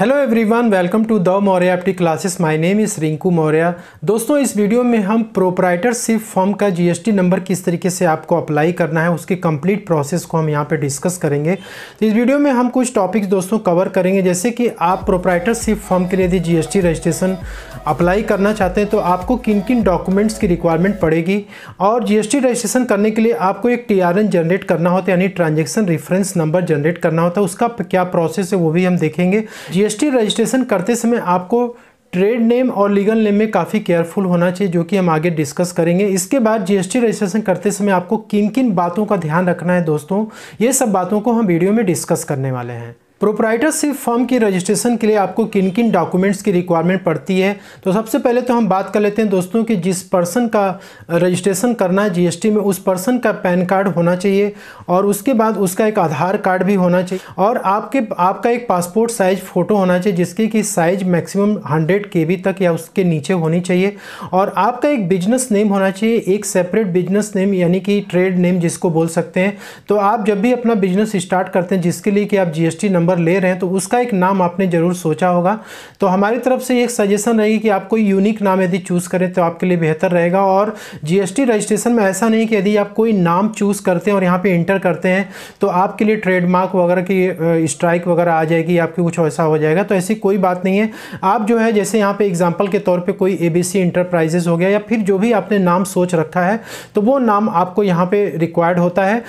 hello everyone welcome to the Maurya एप्टी classes my name is Rinku Maurya दोस्तों इस वीडियो में हम प्रोपराइटरशिप फॉर्म का जीएसटी नंबर किस तरीके से आपको अप्लाई करना है उसके कंप्लीट प्रोसेस को हम यहाँ पे डिस्कस करेंगे तो इस वीडियो में हम कुछ टॉपिक्स दोस्तों कवर करेंगे जैसे कि आप प्रोपराइटरशिप फॉर्म के लिए यदि जी रजिस्ट्रेशन अप्लाई करना चाहते हैं तो आपको किन किन डॉक्यूमेंट्स की रिक्वायरमेंट पड़ेगी और जी रजिस्ट्रेशन करने के लिए आपको एक टी जनरेट करना होता है यानी ट्रांजेक्शन रेफरेंस नंबर जनरेट करना होता है उसका क्या प्रोसेस है वो भी हम देखेंगे जी जीएसटी रजिस्ट्रेशन करते समय आपको ट्रेड नेम और लीगल नेम में काफ़ी केयरफुल होना चाहिए जो कि हम आगे डिस्कस करेंगे इसके बाद जीएसटी रजिस्ट्रेशन करते समय आपको किन किन बातों का ध्यान रखना है दोस्तों ये सब बातों को हम वीडियो में डिस्कस करने वाले हैं प्रोपराइटरशिप फॉर्म की रजिस्ट्रेशन के लिए आपको किन किन डॉक्यूमेंट्स की रिक्वायरमेंट पड़ती है तो सबसे पहले तो हम बात कर लेते हैं दोस्तों कि जिस पर्सन का रजिस्ट्रेशन करना है जीएसटी में उस पर्सन का पैन कार्ड होना चाहिए और उसके बाद उसका एक आधार कार्ड भी होना चाहिए और आपके आपका एक पासपोर्ट साइज फ़ोटो होना चाहिए जिसकी कि साइज मैक्सिमम हंड्रेड के तक या उसके नीचे होनी चाहिए और आपका एक बिजनेस नेम होना चाहिए एक सेपरेट बिजनेस नेम यानी कि ट्रेड नेम जिसको बोल सकते हैं तो आप जब भी अपना बिजनेस स्टार्ट करते हैं जिसके लिए कि आप जी नंबर नंबर ले रहे हैं तो उसका एक नाम आपने ज़रूर सोचा होगा तो हमारी तरफ से एक सजेशन रहेगी कि आप कोई यूनिक नाम यदि चूज़ करें तो आपके लिए बेहतर रहेगा और जीएसटी रजिस्ट्रेशन में ऐसा नहीं कि यदि आप कोई नाम चूज़ करते हैं और यहाँ पर इंटर करते हैं तो आपके लिए ट्रेडमार्क वगैरह की स्ट्राइक वगैरह आ जाएगी आपके कुछ ऐसा हो जाएगा तो ऐसी कोई बात नहीं है आप जो है जैसे यहाँ पर एग्जाम्पल के तौर पर कोई ए इंटरप्राइजेज हो गया या फिर जो भी आपने नाम सोच रखा है तो वो नाम आपको यहाँ पर रिक्वायर्ड होता है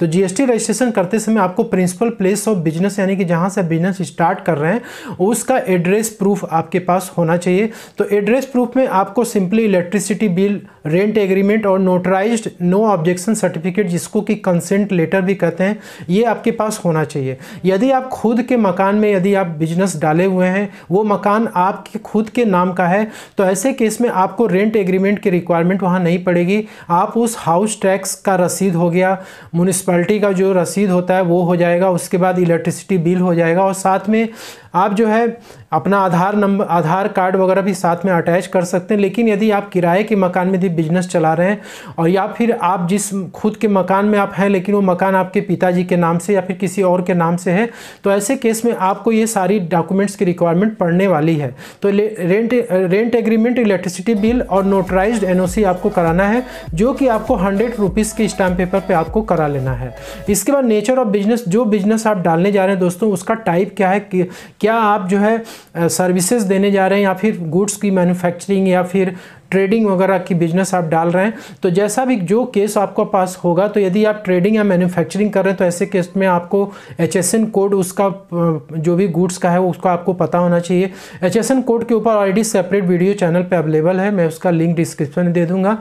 तो जीएसटी रजिस्ट्रेशन करते समय आपको प्रिंसिपल प्लेस ऑफ बिजनेस यानी कि जहाँ से बिजनेस स्टार्ट कर रहे हैं उसका एड्रेस प्रूफ आपके पास होना चाहिए तो एड्रेस प्रूफ में आपको simply electricity bill rent agreement और नोटराइज नो ऑब्जेक्शन सर्टिफिकेट जिसको कि कंसेंट लेटर भी कहते हैं ये आपके पास होना चाहिए यदि आप खुद के मकान में यदि आप बिजनेस डाले हुए हैं वो मकान आपके खुद के नाम का है तो ऐसे केस में आपको रेंट एग्रीमेंट की रिक्वायरमेंट वहाँ नहीं पड़ेगी आप उस हाउस टैक्स का रसीद हो गया मुनिस म्यूनसिपाल्टी का जो रसीद होता है वो हो जाएगा उसके बाद इलेक्ट्रिसिटी बिल हो जाएगा और साथ में आप जो है अपना आधार नंबर आधार कार्ड वगैरह भी साथ में अटैच कर सकते हैं लेकिन यदि आप किराए के मकान में भी बिजनेस चला रहे हैं और या फिर आप जिस खुद के मकान में आप हैं लेकिन वो मकान आपके पिताजी के नाम से या फिर किसी और के नाम से है तो ऐसे केस में आपको ये सारी डॉक्यूमेंट्स की रिक्वायरमेंट पड़ने वाली है तो rent rent agreement electricity bill और नोटराइज एन आपको कराना है जो कि आपको हंड्रेड रुपीज़ के स्टाम्प पेपर पर पे आपको करा लेना है इसके बाद नेचर ऑफ बिजनेस जो बिजनेस आप डालने जा रहे हैं दोस्तों उसका टाइप क्या है क्या आप जो है सर्विसेज देने जा रहे हैं या फिर गुड्स की मैन्युफैक्चरिंग या फिर ट्रेडिंग वगैरह की बिजनेस आप डाल रहे हैं तो जैसा भी जो केस आपको पास होगा तो यदि आप ट्रेडिंग या मैन्युफैक्चरिंग कर रहे हैं तो ऐसे केस में आपको एच कोड उसका जो भी गुड्स का है उसका आपको पता होना चाहिए एच कोड के ऊपर ऑलरेडी सेपरेट वीडियो चैनल पर अवेलेबल है मैं उसका लिंक डिस्क्रिप्शन में दे दूंगा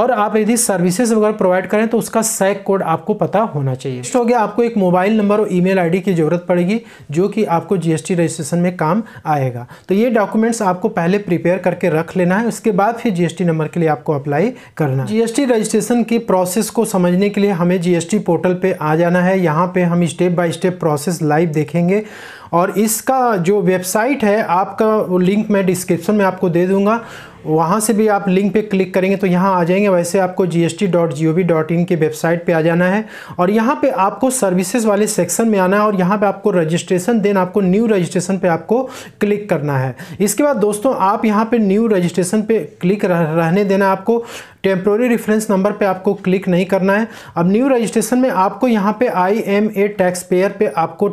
और आप यदि सर्विसेज वगैरह प्रोवाइड करें तो उसका सैक कोड आपको पता होना चाहिए हो गया आपको एक मोबाइल नंबर और ईमेल आईडी की ज़रूरत पड़ेगी जो कि आपको जीएसटी रजिस्ट्रेशन में काम आएगा तो ये डॉक्यूमेंट्स आपको पहले प्रिपेयर करके रख लेना है उसके बाद फिर जीएसटी नंबर के लिए आपको अप्लाई करना जीएसटी रजिस्ट्रेशन की प्रोसेस को समझने के लिए हमें जीएसटी पोर्टल पे आ जाना है यहाँ पे हम step by step process live देखेंगे और इसका जो वेबसाइट है आपका वो लिंक मैं डिस्क्रिप्शन में आपको दे दूँगा वहाँ से भी आप लिंक पे क्लिक करेंगे तो यहाँ आ जाएंगे वैसे आपको G S T dot G O V dot in की वेबसाइट पे आ जाना है और यहाँ पे आपको सर्विसेज वाले सेक्शन में आना है और यहाँ पे आपको रजिस्ट्रेशन देन आपको न्यू रजिस्ट्रेशन पे आपको क्लिक करना है इसके बाद दोस्तों आप यहाँ पे न्यू रजिस्ट्रेशन पे क्लिक रह, रहने देना आपको टेम्प्रोरी रेफरेंस नंबर पे आपको क्लिक नहीं करना है अब न्यू रजिस्ट्रेशन में आपको यहाँ पे I am a taxpayer पे आपको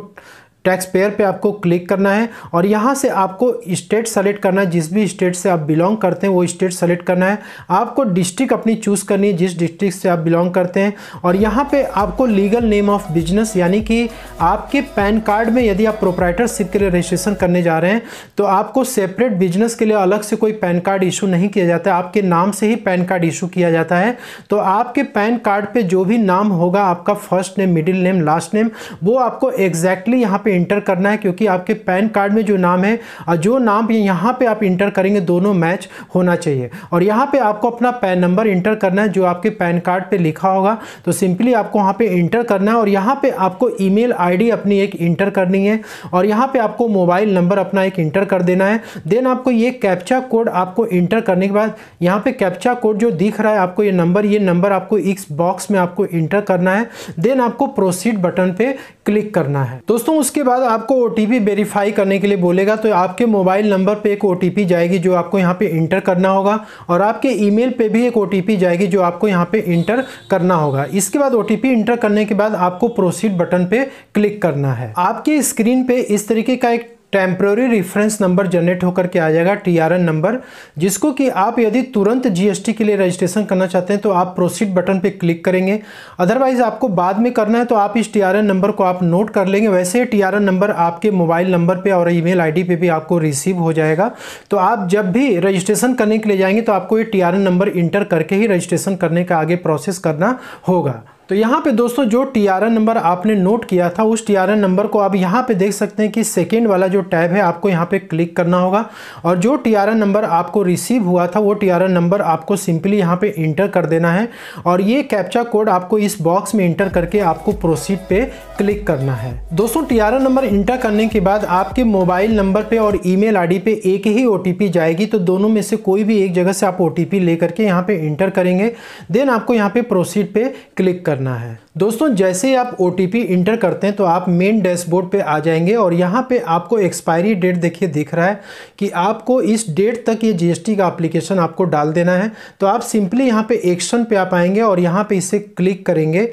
टैक्स पेयर पे आपको क्लिक करना है और यहाँ से आपको स्टेट सेलेक्ट करना है जिस भी स्टेट से आप बिलोंग करते हैं वो स्टेट सेलेक्ट करना है आपको डिस्ट्रिक्ट अपनी चूज़ करनी है जिस डिस्ट्रिक्ट से आप बिलोंग करते हैं और यहाँ पे आपको लीगल नेम ऑफ बिजनेस यानी कि आपके पैन कार्ड में यदि आप प्रोपराइटरशिप के लिए रजिस्ट्रेशन करने जा रहे हैं तो आपको सेपरेट बिजनेस के लिए अलग से कोई पैन कार्ड इशू नहीं किया जाता आपके नाम से ही पैन कार्ड इशू किया जाता है तो आपके पैन कार्ड पर जो भी नाम होगा आपका first name middle name last name वो आपको एग्जैक्टली यहाँ पर इंटर करना है क्योंकि आपके पैन कार्ड में जो नाम है और जो नाम यहाँ पे आप इंटर करेंगे दोनों मैच होना चाहिए और यहाँ पे आपको अपना पैन नंबर इंटर करना है जो आपके पैन कार्ड पे लिखा होगा तो सिंपली आपको वहाँ पे इंटर करना है और यहाँ पे आपको ईमेल आईडी अपनी एक इंटर करनी है और यहाँ पे आपको मोबाइल नंबर अपना एक इंटर कर देना है देन आपको ये कैप्चा कोड आपको इंटर करने के बाद यहाँ पे कैप्चा कोड जो दिख रहा है आपको ये नंबर ये नंबर आपको इस बॉक्स में आपको इंटर करना है देन आपको प्रोसीड बटन पर क्लिक करना है दोस्तों उसके बाद आपको ओ वेरीफाई करने के लिए बोलेगा तो आपके मोबाइल नंबर पर एक ओ जाएगी जो आपको यहाँ पे इंटर करना होगा और आपके ईमेल पे भी एक ओ जाएगी जो आपको यहाँ पे इंटर करना होगा इसके बाद ओ इंटर करने के बाद आपको प्रोसीड बटन पे क्लिक करना है आपकी स्क्रीन पे इस तरीके का एक टेम्प्रोरी रेफरेंस नंबर जनरेट होकर के आ जाएगा टीआरएन नंबर जिसको कि आप यदि तुरंत जीएसटी के लिए रजिस्ट्रेशन करना चाहते हैं तो आप प्रोसीड बटन पे क्लिक करेंगे अदरवाइज आपको बाद में करना है तो आप इस टीआरएन नंबर को आप नोट कर लेंगे वैसे टीआरएन नंबर आपके मोबाइल नंबर पर और ईमेल डी पे भी आपको रिसीव हो जाएगा तो आप जब भी रजिस्ट्रेशन करने के लिए जाएंगे तो आपको ये टी नंबर इंटर करके ही रजिस्ट्रेशन करने का आगे प्रोसेस करना होगा तो यहाँ पे दोस्तों जो टी नंबर आपने नोट किया था उस टी नंबर को आप यहाँ पे देख सकते हैं कि सेकेंड वाला जो टैब है आपको यहाँ पे क्लिक करना होगा और जो टी नंबर आपको रिसीव हुआ था वो टी नंबर आपको सिंपली यहाँ पे इंटर कर देना है और ये कैप्चा कोड आपको इस बॉक्स में इंटर करके आपको प्रोसीड पे क्लिक करना है दोस्तों टी नंबर इंटर करने के बाद आपके मोबाइल नंबर पर और ई मेल पे एक ही ओ जाएगी तो दोनों में से कोई भी एक जगह से आप ओ टी ले करके यहाँ पर इंटर करेंगे देन आपको यहाँ पर प्रोसीड पर क्लिक कर करना है दोस्तों जैसे ही आप ओ इंटर करते हैं तो आप मेन डैशबोर्ड पे आ जाएंगे और यहाँ पे आपको एक्सपायरी डेट देखिए दिख रहा है कि आपको इस डेट तक ये जीएसटी का एप्लीकेशन आपको डाल देना है तो आप सिंपली यहाँ पे एक्शन पे आप आएंगे और यहाँ पे इसे क्लिक करेंगे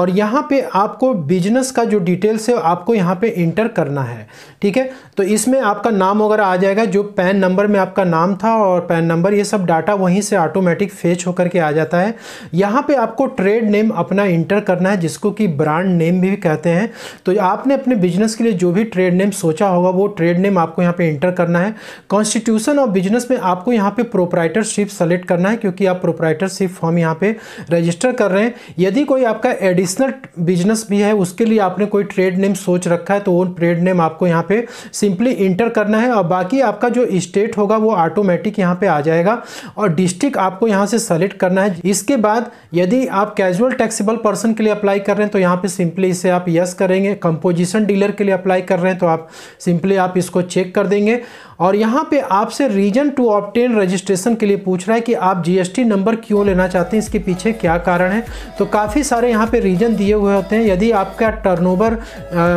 और यहाँ पे आपको बिजनेस का जो डिटेल्स है आपको यहाँ पे इंटर करना है ठीक है तो इसमें आपका नाम वगैरह आ जाएगा जो पैन नंबर में आपका नाम था और पैन नंबर ये सब डाटा वहीं से ऑटोमेटिक फेच होकर के आ जाता है यहाँ पे आपको ट्रेड नेम अपना इंटर करना है जिसको कि ब्रांड नेम भी कहते हैं तो आपने अपने बिजनेस के लिए जो भी ट्रेड नेम सोचा होगा वो ट्रेड नेम आपको यहाँ पर इंटर करना है कॉन्स्टिट्यूशन ऑफ बिजनेस में आपको यहाँ पर प्रोपराइटरशिप सेलेक्ट करना है क्योंकि आप प्रोपराइटरशिप फॉर्म यहाँ पर रजिस्टर कर रहे हैं यदि कोई आपका एडिशनल बिजनेस भी है उसके लिए आपने कोई ट्रेड नेम सोच रखा है तो वो ट्रेड नेम आपको यहाँ पर सिंपली इंटर करना है और बाकी आपका जो स्टेट होगा वो ऑटोमेटिक यहाँ पे आ जाएगा और डिस्ट्रिक्ट आपको यहाँ से सेलेक्ट करना है इसके बाद यदि आप कैजुअल टैक्सीबल पर्सन के लिए अप्लाई कर रहे हैं तो यहाँ पे सिंपली इसे आप यस करेंगे कंपोजिशन डीलर के लिए अप्लाई कर रहे हैं तो आप सिंपली आप इसको चेक कर देंगे और यहाँ पे आपसे रीजन टू ऑप्टेन रजिस्ट्रेशन के लिए पूछ रहा है कि आप जीएसटी नंबर क्यों लेना चाहते हैं इसके पीछे क्या कारण है तो काफ़ी सारे यहाँ पे रीजन दिए हुए होते हैं यदि आपका टर्नओवर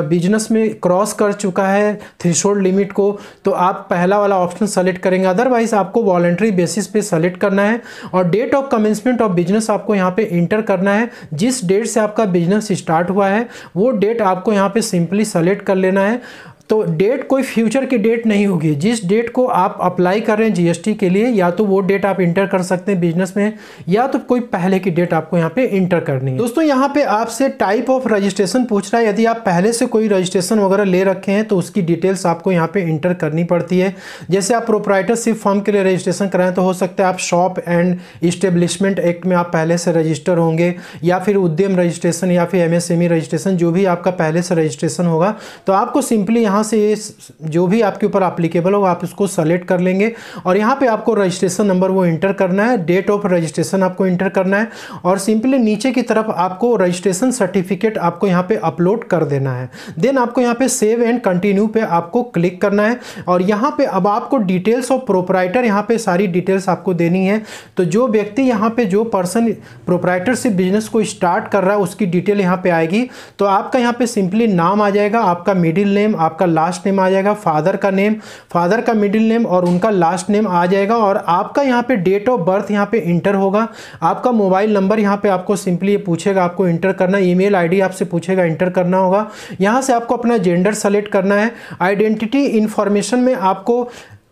बिजनेस में क्रॉस कर चुका है थ्री थ्रेशोल्ड लिमिट को तो आप पहला वाला ऑप्शन सेलेक्ट करेंगे अदरवाइज आपको वॉलेंट्री बेसिस पे सेलेक्ट करना है और date of commencement of business आपको यहाँ पे इंटर करना है जिस डेट से आपका बिजनेस स्टार्ट हुआ है वो डेट आपको यहाँ पे सिंपली सेलेक्ट कर लेना है तो डेट कोई फ्यूचर की डेट नहीं होगी जिस डेट को आप अप्लाई कर रहे हैं जीएसटी के लिए या तो वो डेट आप इंटर कर सकते हैं बिजनेस में या तो कोई पहले की डेट आपको यहाँ पे इंटर करनी है दोस्तों यहाँ पे आपसे टाइप ऑफ रजिस्ट्रेशन पूछ रहा है यदि आप पहले से कोई रजिस्ट्रेशन वगैरह ले रखे हैं तो उसकी डिटेल्स आपको यहाँ पे इंटर करनी पड़ती है जैसे आप प्रोपराइटरशिप फॉर्म के लिए रजिस्ट्रेशन कराएं तो हो सकता है आप शॉप एंड इस्टेब्लिशमेंट एक्ट में आप पहले से रजिस्टर होंगे या फिर उद्यम रजिस्ट्रेशन या फिर एम रजिस्ट्रेशन e जो भी आपका पहले से रजिस्ट्रेशन होगा तो आपको सिंपली यहाँ से जो भी आपके ऊपर अप्लीकेबल हो आप उसको सेलेक्ट कर लेंगे और यहाँ पे आपको रजिस्ट्रेशन नंबर वो इंटर करना है डेट ऑफ रजिस्ट्रेशन आपको इंटर करना है और सिंपली नीचे की तरफ आपको रजिस्ट्रेशन सर्टिफिकेट आपको यहाँ पे अपलोड कर देना है देन आपको यहाँ पे सेव एंड कंटिन्यू पे आपको क्लिक करना है और यहाँ पे अब आपको डिटेल्स ऑफ प्रोपराइटर यहाँ पे सारी डिटेल्स आपको देनी है तो जो व्यक्ति यहाँ पे जो पर्सन प्रोपराइटर से बिजनेस को स्टार्ट कर रहा है उसकी डिटेल यहाँ पे आएगी तो आपका यहाँ पे सिंपली नाम आ जाएगा आपका मिडिल नेम आपका आपका लास्ट नेम आ जाएगा फादर का नेम फादर का मिडिल नेम और उनका लास्ट नेम आ जाएगा और आपका यहाँ पे डेट ऑफ बर्थ यहाँ पे इंटर होगा आपका मोबाइल नंबर यहाँ पे आपको सिंपली ये पूछेगा आपको इंटर करना ईमेल मेल आपसे पूछेगा इंटर करना होगा यहाँ से आपको अपना जेंडर सेलेक्ट करना है आइडेंटिटी इन्फॉर्मेशन में आपको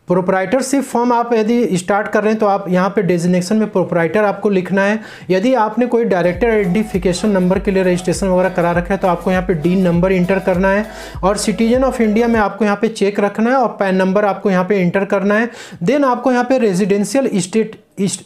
प्रोपराइटरशिप फॉर्म आप यदि स्टार्ट कर रहे हैं तो आप यहाँ पे डेजिनेशन में प्रोपराइटर आपको लिखना है यदि आपने कोई डायरेक्टर आइडेंटिफिकेशन नंबर के लिए रजिस्ट्रेशन वगैरह करा रखा है तो आपको यहाँ पे डी नंबर इंटर करना है और सिटीजन ऑफ इंडिया में आपको यहाँ पे चेक रखना है और पैन नंबर आपको यहाँ पे इंटर करना है देन आपको यहाँ पे रेजिडेंशियल स्टेट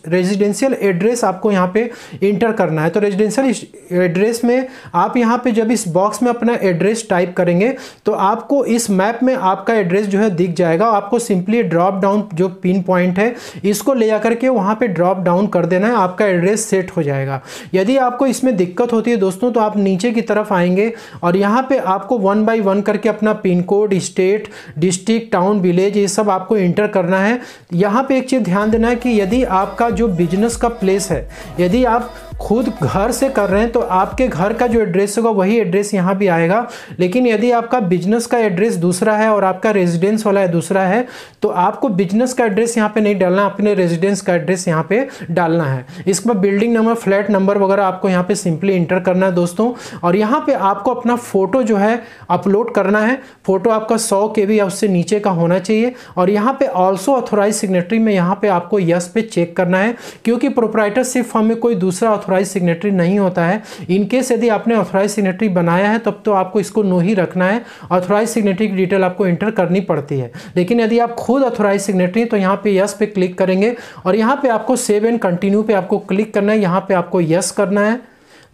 रेजिडेंशियल एड्रेस आपको यहाँ पे इंटर करना है तो रेजिडेंशियल एड्रेस में आप यहाँ पे जब इस बॉक्स में अपना एड्रेस टाइप करेंगे तो आपको इस मैप में आपका एड्रेस जो है दिख जाएगा आपको सिंपली ड्रॉप डाउन जो पिन पॉइंट है इसको ले जा करके वहाँ पर ड्रॉप डाउन कर देना है आपका एड्रेस सेट हो जाएगा यदि आपको इसमें दिक्कत होती है दोस्तों तो आप नीचे की तरफ आएंगे और यहाँ पर आपको वन बाई वन करके अपना pin code state district town village ये सब आपको इंटर करना है यहाँ पर एक चीज़ ध्यान देना है कि यदि आप आपका जो बिजनेस का प्लेस है यदि आप खुद घर से कर रहे हैं तो आपके घर का जो एड्रेस होगा वही एड्रेस यहाँ भी आएगा लेकिन यदि आपका बिजनेस का एड्रेस दूसरा है और आपका रेजिडेंस वाला है दूसरा है तो आपको बिजनेस का एड्रेस यहाँ पे नहीं डालना अपने रेजिडेंस का एड्रेस यहाँ पे डालना है इसमें बिल्डिंग नंबर फ्लैट नंबर वगैरह आपको यहाँ पे सिंपली इंटर करना है दोस्तों और यहाँ पे आपको अपना फ़ोटो जो है अपलोड करना है फ़ोटो आपका सौ के या उससे नीचे का होना चाहिए और यहाँ पे ऑल्सो ऑथोराइज सिग्नेटरी में यहाँ पे आपको यस पे चेक करना है क्योंकि प्रोपराइटरशिप फॉर्म में कोई दूसरा ऑथोराइज सिग्नेटरी नहीं होता है इनकेस यदि आपने ऑथोराइज सिग्नेटरी बनाया है तब तो आपको इसको नो ही रखना है ऑथोराइज सिग्नेटरी की डिटेल आपको इंटर करनी पड़ती है लेकिन यदि आप खुद ऑथोराइज सिग्नेटरी तो यहाँ पे यस पे क्लिक करेंगे और यहाँ पे आपको सेव एंड कंटिन्यू पे आपको क्लिक करना है यहाँ पे आपको यस करना है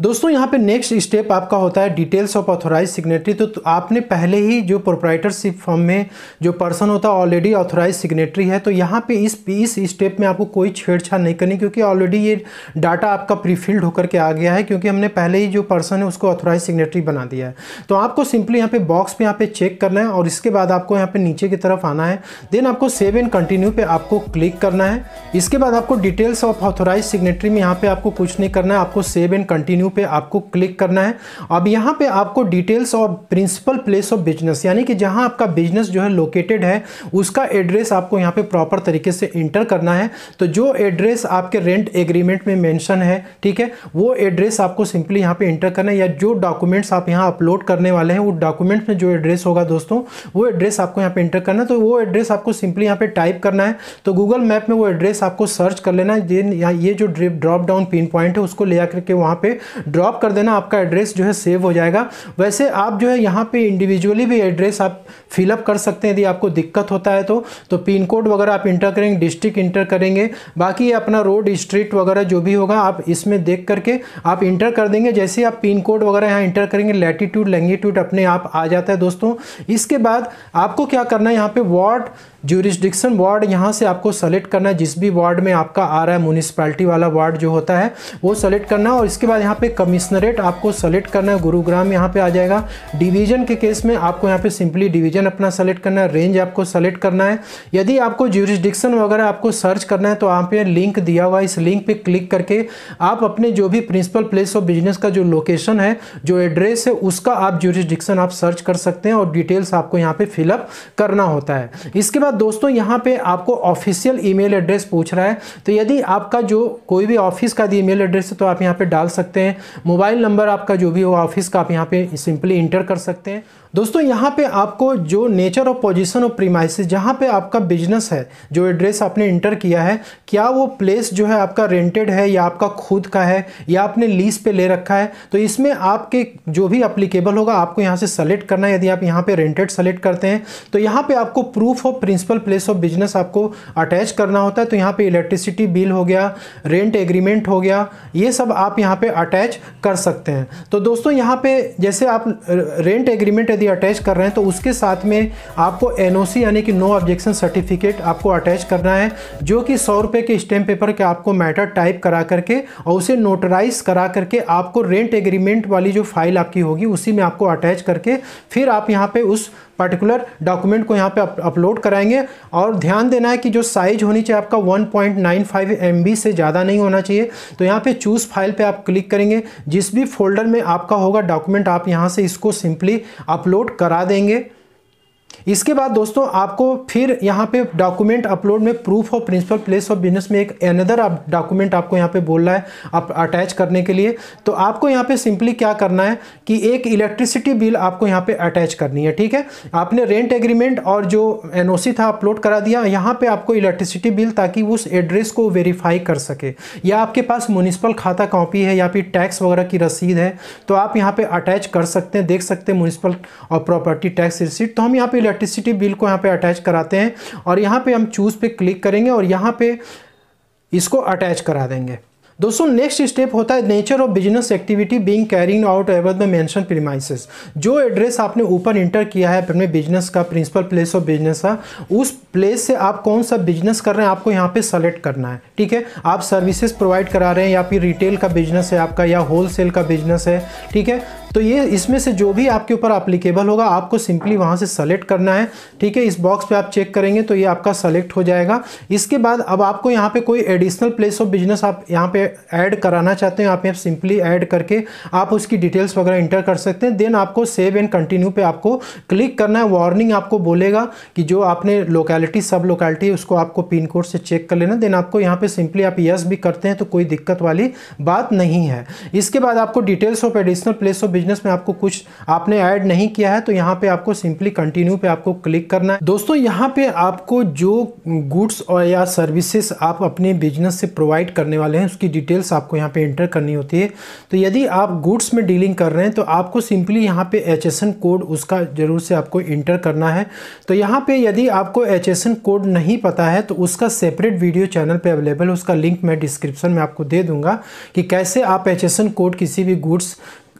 दोस्तों यहाँ पे नेक्स्ट स्टेप आपका होता है डिटेल्स ऑफ ऑथोराइज सिग्नेटरी तो, आपने पहले ही जो प्रोप्राइटरशिप फॉर्म में जो पर्सन होता है ऑलरेडी ऑथोराइज सिग्नेटरी है तो यहाँ पे इस इस स्टेप में आपको कोई छेड़छाड़ नहीं करनी क्योंकि ऑलरेडी ये डाटा आपका प्रीफिल्ड होकर के आ गया है क्योंकि हमने पहले ही जो पर्सन है उसको ऑथोराइज सिग्नेटरी बना दिया है तो आपको सिंपली यहाँ पे बॉक्स पे यहाँ पे चेक करना है और इसके बाद आपको यहाँ पे नीचे की तरफ आना है देन आपको सेव एंड कंटिन्यू पे आपको क्लिक करना है इसके बाद आपको डिटेल्स ऑफ ऑथोराइज सिग्नेटरी में यहाँ पे आपको कुछ नहीं करना है आपको सेव एंड कंटिन्यू मेन्यू पे आपको क्लिक करना है अब यहाँ पे आपको details of principal place of business यानी कि जहाँ आपका बिजनेस जो है लोकेटेड है उसका एड्रेस आपको यहाँ पे प्रॉपर तरीके से इंटर करना है तो जो एड्रेस आपके रेंट एग्रीमेंट में मैंशन है ठीक है वो एड्रेस आपको सिंपली यहाँ पर इंटर करना है या जो डॉक्यूमेंट्स आप यहाँ अपलोड करने वाले हैं वो डॉक्यूमेंट्स में जो एड्रेस होगा दोस्तों वो एड्रेस आपको यहाँ पर इंटर करना है तो वो एड्रेस आपको सिंपली यहाँ पर टाइप करना है तो गूगल मैप में वो एड्रेस आपको सर्च कर लेना है ये जो ड्रॉप डाउन पिन पॉइंट है उसको ले आकर के वहाँ पे ड्रॉप कर देना आपका एड्रेस जो है सेव हो जाएगा वैसे आप जो है यहाँ पे इंडिविजुअली भी एड्रेस आप फिलअप कर सकते हैं यदि आपको दिक्कत होता है तो तो पिन कोड वगैरह आप इंटर करेंगे डिस्ट्रिक्ट इंटर करेंगे बाकी ये अपना रोड स्ट्रीट वगैरह जो भी होगा आप इसमें देख करके आप इंटर कर देंगे जैसे आप पिन कोड वगैरह यहाँ इंटर करेंगे लैटीट्यूड लैंगीट्यूड अपने आप आ जाता है दोस्तों इसके बाद आपको क्या करना है यहाँ पे वार्ड ज्यूरिस्डिक्शन वार्ड यहाँ से आपको सेलेक्ट करना है जिस भी वार्ड में आपका आ रहा है म्यूनिसपैलिटी वाला वार्ड जो होता है वो सेलेक्ट करना है और इसके बाद यहाँ पे कमिश्नरेट आपको सेलेक्ट करना है गुरुग्राम यहाँ पे आ जाएगा डिवीजन के केस में आपको यहाँ पे सिंपली डिवीजन अपना सेलेक्ट करना है रेंज आपको सेलेक्ट करना है यदि आपको ज्यूरिस्डिक्शन वगैरह आपको सर्च करना है तो यहाँ लिंक दिया हुआ इस लिंक पर क्लिक करके आप अपने जो भी प्रिंसिपल प्लेस ऑफ बिजनेस का जो लोकेशन है जो एड्रेस है उसका आप ज्यूरिस्डिक्शन आप सर्च कर सकते हैं और डिटेल्स आपको यहाँ पर फिलअप करना होता है इसके बाद बाद दोस्तों यहाँ पे आपको ऑफिशियल ईमेल एड्रेस पूछ रहा है तो यदि आपका जो कोई भी ऑफिस का ईमेल एड्रेस है तो आप यहाँ पे डाल सकते हैं मोबाइल नंबर आपका जो भी हो ऑफिस का आप यहाँ पे सिंपली इंटर कर सकते हैं दोस्तों यहाँ पे आपको जो nature of position of premises जहाँ पे आपका बिजनेस है जो एड्रेस आपने इंटर किया है क्या वो प्लेस जो है आपका रेंटेड है या आपका खुद का है या आपने लीज पे ले रखा है तो इसमें आपके जो भी अप्लीकेबल होगा आपको यहाँ से सेलेक्ट करना है यदि आप यहाँ पे रेंटेड सेलेक्ट करते हैं तो यहाँ पर आपको proof of principal place of business आपको अटैच करना होता है तो यहाँ पर इलेक्ट्रिसिटी बिल हो गया रेंट एग्रीमेंट हो गया ये सब आप यहाँ पर अटैच कर सकते हैं तो दोस्तों यहाँ पे जैसे आप रेंट एग्रीमेंट यदि अटैच कर रहे हैं तो उसके साथ में आपको एन यानी कि नो ऑब्जेक्शन सर्टिफिकेट आपको अटैच करना है जो कि सौ रुपये के स्टैम्प पेपर के आपको मैटर टाइप करा करके और उसे नोटराइज करा करके आपको रेंट एग्रीमेंट वाली जो फाइल आपकी होगी उसी में आपको अटैच करके फिर आप यहाँ पर उस पर्टिकुलर डॉक्यूमेंट को यहाँ पे अपलोड कराएंगे और ध्यान देना है कि जो साइज होनी चाहिए आपका 1.95 पॉइंट से ज़्यादा नहीं होना चाहिए तो यहाँ पे चूज़ फाइल पे आप क्लिक करेंगे जिस भी फोल्डर में आपका होगा डॉक्यूमेंट आप यहाँ से इसको सिंपली अपलोड करा देंगे इसके बाद दोस्तों आपको फिर यहाँ पे डॉक्यूमेंट अपलोड में proof of principal place of business में एक अनदर आप डॉक्यूमेंट आपको यहाँ पे बोल रहा है आप अटैच करने के लिए तो आपको यहाँ पे सिंपली क्या करना है कि एक इलेक्ट्रिसिटी बिल आपको यहाँ पे अटैच करनी है ठीक है आपने रेंट एग्रीमेंट और जो एन था अपलोड करा दिया यहाँ पर आपको इलेक्ट्रिसिटी बिल ताकि उस एड्रेस को वेरीफाई कर सके या आपके पास म्यूनिसिपल खाता कॉपी है या फिर टैक्स वगैरह की रसीद है तो आप यहाँ पर अटैच कर सकते हैं देख सकते हैं म्यूनिसिपल और प्रॉपर्टी टैक्स रिसीट तो हम यहाँ पर इलेक्ट्रिसिटी बिल को यहाँ पे अटैच कराते हैं और यहाँ पे हम चूज़ पे क्लिक करेंगे और यहाँ पे इसको अटैच करा देंगे दोस्तों नेक्स्ट स्टेप होता है nature of business activity being carrying out ever the mention premises जो एड्रेस आपने ऊपर इंटर किया है अपने बिजनेस का प्रिंसिपल प्लेस ऑफ बिजनेस का उस प्लेस से आप कौन सा बिजनेस कर रहे हैं आपको यहाँ पे सेलेक्ट करना है ठीक है आप सर्विसेज प्रोवाइड करा रहे हैं या फिर रिटेल का बिजनेस है आपका या होलसेल का बिजनेस है ठीक है तो ये इसमें से जो भी आपके ऊपर अप्लीकेबल होगा आपको सिंपली वहाँ से सेलेक्ट करना है ठीक है इस बॉक्स पे आप चेक करेंगे तो ये आपका सेलेक्ट हो जाएगा इसके बाद अब आपको यहाँ पे कोई एडिशनल प्लेस ऑफ बिजनेस आप यहाँ पे ऐड कराना चाहते हैं यहाँ पे सिंपली ऐड करके आप उसकी डिटेल्स वगैरह इंटर कर सकते हैं देन आपको सेव एंड कंटिन्यू पे आपको क्लिक करना है वार्निंग आपको बोलेगा कि जो आपने लोकेलिटी सब लोकेलिटी है उसको आपको पिन कोड से चेक कर लेना देन आपको यहाँ पर सिंपली आप यस भी करते हैं तो कोई दिक्कत वाली बात नहीं है इसके बाद आपको details of additional place of business में आपको कुछ आपने ऐड नहीं किया है तो यहाँ पे आपको सिंपली कंटिन्यू पे आपको क्लिक करना है दोस्तों यहाँ पे आपको जो गुड्स और या सर्विसेज आप अपने बिजनेस से प्रोवाइड करने वाले हैं उसकी डिटेल्स आपको यहाँ पे एंटर करनी होती है तो यदि आप गुड्स में डीलिंग कर रहे हैं तो आपको सिंपली यहाँ पे एच कोड उसका ज़रूर से आपको इंटर करना है तो यहाँ पे यदि आपको एच कोड नहीं पता है तो उसका सेपरेट वीडियो चैनल पे अवेलेबल उसका लिंक मैं डिस्क्रिप्शन में आपको दे दूंगा कि कैसे आप एच कोड किसी भी गुड्स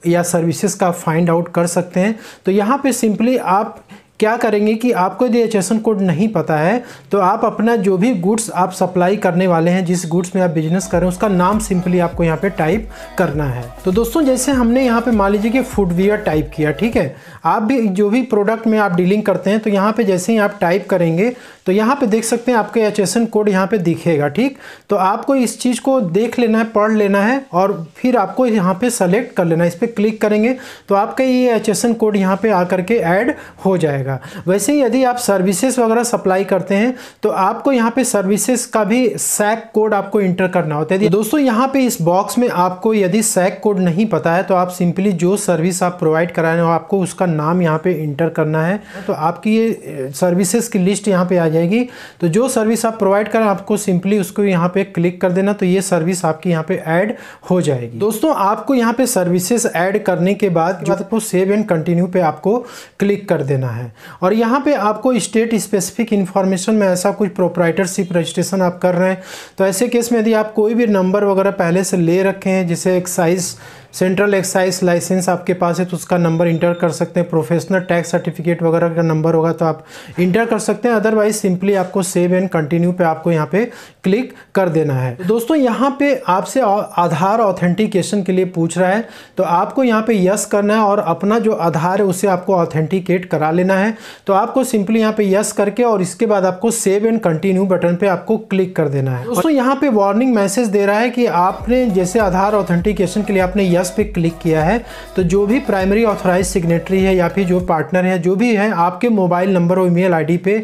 या सर्विसेज का फाइंड आउट कर सकते हैं तो यहाँ पे सिंपली आप क्या करेंगे कि आपको यदि एच कोड नहीं पता है तो आप अपना जो भी गुड्स आप सप्लाई करने वाले हैं जिस गुड्स में आप बिजनेस करें उसका नाम सिंपली आपको यहाँ पे टाइप करना है तो दोस्तों जैसे हमने यहाँ पे मान लीजिए कि फुटवेयर टाइप किया ठीक है आप भी जो भी प्रोडक्ट में आप डीलिंग करते हैं तो यहाँ पर जैसे ही आप टाइप करेंगे तो यहाँ पर देख सकते हैं आपके एच कोड यहाँ पर दिखेगा ठीक तो आपको इस चीज़ को देख लेना है पढ़ लेना है और फिर आपको यहाँ पर सेलेक्ट कर लेना है इस पर क्लिक करेंगे तो आपका ये एच कोड यहाँ पर आ करके ऐड हो जाएगा जाएगा वैसे ही यदि आप सर्विसेज वगैरह सप्लाई करते हैं तो आपको यहाँ पे सर्विसेज का भी सैक कोड आपको इंटर करना होता है दोस्तों यहाँ पे इस बॉक्स में आपको यदि सैक कोड नहीं पता है तो आप सिंपली जो सर्विस आप प्रोवाइड करा रहे हो आपको उसका नाम यहाँ पे इंटर करना है तो आपकी ये सर्विसेज की लिस्ट यहाँ पे आ जाएगी तो जो सर्विस आप प्रोवाइड करें आपको सिंपली उसको यहाँ पे क्लिक कर देना तो ये सर्विस आपकी यहाँ पे ऐड हो जाएगी दोस्तों आपको यहाँ पे सर्विसेज ऐड करने के बाद जो आपको सेव एंड कंटिन्यू पे आपको क्लिक कर देना है और यहाँ पे आपको स्टेट स्पेसिफिक इन्फॉर्मेशन में ऐसा कुछ प्रोपराइटरशिप रजिस्ट्रेशन आप कर रहे हैं तो ऐसे केस में यदि आप कोई भी नंबर वगैरह पहले से ले रखे हैं जिसे एक्साइज सेंट्रल एक्साइज लाइसेंस आपके पास है तो उसका नंबर इंटर कर सकते हैं प्रोफेशनल टैक्स सर्टिफिकेट वगैरह का नंबर होगा तो आप इंटर कर सकते हैं अदरवाइज सिंपली आपको सेव एंड कंटिन्यू पे आपको यहाँ पे क्लिक कर देना है तो दोस्तों यहाँ पे आपसे आधार ऑथेंटिकेशन के लिए पूछ रहा है तो आपको यहाँ पे यस करना है और अपना जो आधार है उसे आपको ऑथेंटिकेट करा लेना है तो आपको सिंपली यहाँ पे यस करके और इसके बाद आपको सेव एंड कंटिन्यू बटन पे आपको क्लिक कर देना है दोस्तों यहाँ पे वार्निंग मैसेज दे रहा है कि आपने जैसे आधार ऑथेंटिकेशन के लिए आपने यस यस पे क्लिक किया है तो जो भी प्राइमरी ऑथोराइज सिग्नेटरी है या फिर जो पार्टनर है जो भी है आपके मोबाइल नंबर और ईमेल आईडी पे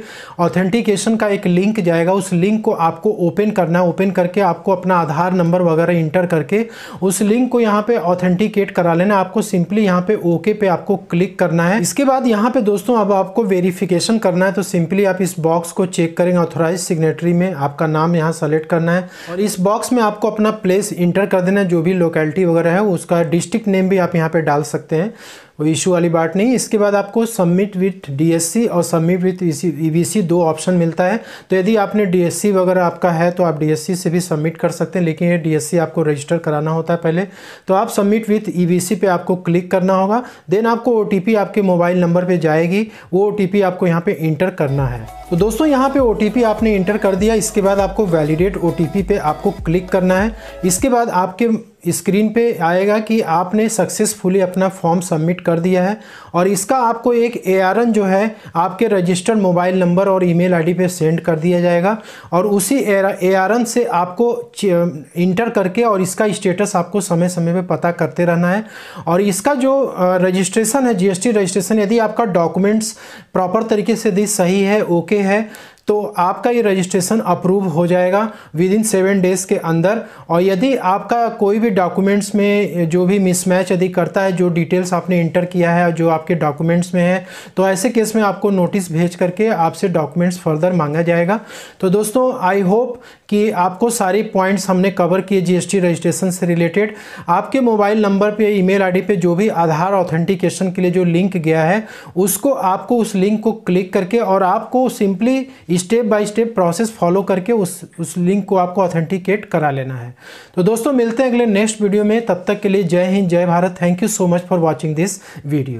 ऑथेंटिकेशन का एक लिंक जाएगा उस लिंक को आपको ओपन करना है ओपन करके आपको अपना आधार नंबर वगैरह इंटर करके उस लिंक को यहाँ पे ऑथेंटिकेट करा लेना आपको सिंपली यहाँ पे ओके पे आपको क्लिक करना है इसके बाद यहाँ पे दोस्तों अब आपको वेरिफिकेशन करना है तो सिंपली आप इस बॉक्स को चेक करेंगे ऑथोराइज सिग्नेटरी में आपका नाम यहाँ सेलेक्ट करना है और इस बॉक्स में आपको अपना प्लेस इंटर कर देना है जो भी लोकेलिटी वगैरह है उस उसका डिस्ट्रिक्ट नेम भी आप यहाँ पे डाल सकते हैं वो इशू वाली बात नहीं इसके बाद आपको सबमिट विथ डीएससी और सबमिट विथ ईवीसी दो ऑप्शन मिलता है तो यदि आपने डीएससी वगैरह आपका है तो आप डीएससी से भी सबमिट कर सकते हैं लेकिन ये डीएससी आपको रजिस्टर कराना होता है पहले तो आप सबमिट विथ ईवीसी पे आपको क्लिक करना होगा देन आपको ओ आपके मोबाइल नंबर पर जाएगी वो ओ आपको यहाँ पर इंटर करना है तो दोस्तों यहाँ पर ओ आपने इंटर कर दिया इसके बाद आपको वैलिडेट ओ पे आपको क्लिक करना है इसके बाद आपके स्क्रीन पे आएगा कि आपने सक्सेसफुली अपना फॉर्म सबमिट कर दिया है और इसका आपको एक ए जो है आपके रजिस्टर्ड मोबाइल नंबर और ईमेल आईडी पे सेंड कर दिया जाएगा और उसी ए से आपको इंटर करके और इसका स्टेटस आपको समय समय पर पता करते रहना है और इसका जो रजिस्ट्रेशन है जीएसटी रजिस्ट्रेशन यदि आपका डॉक्यूमेंट्स प्रॉपर तरीके से यदि सही है ओके है तो आपका ये रजिस्ट्रेशन अप्रूव हो जाएगा विद इन सेवन डेज़ के अंदर और यदि आपका कोई भी डॉक्यूमेंट्स में जो भी मिसमैच यदि करता है जो डिटेल्स आपने इंटर किया है जो आपके डॉक्यूमेंट्स में है तो ऐसे केस में आपको नोटिस भेज करके आपसे डॉक्यूमेंट्स फर्दर मांगा जाएगा तो दोस्तों आई होप कि आपको सारे पॉइंट्स हमने कवर किए जीएसटी रजिस्ट्रेशन से रिलेटेड आपके मोबाइल नंबर पे ईमेल आईडी पे जो भी आधार ऑथेंटिकेशन के लिए जो लिंक गया है उसको आपको उस लिंक को क्लिक करके और आपको simply step by step process follow करके उस उस लिंक को आपको ऑथेंटिकेट करा लेना है तो दोस्तों मिलते हैं अगले नेक्स्ट वीडियो में तब तक के लिए जय हिंद जय Bharat thank you so much for watching this video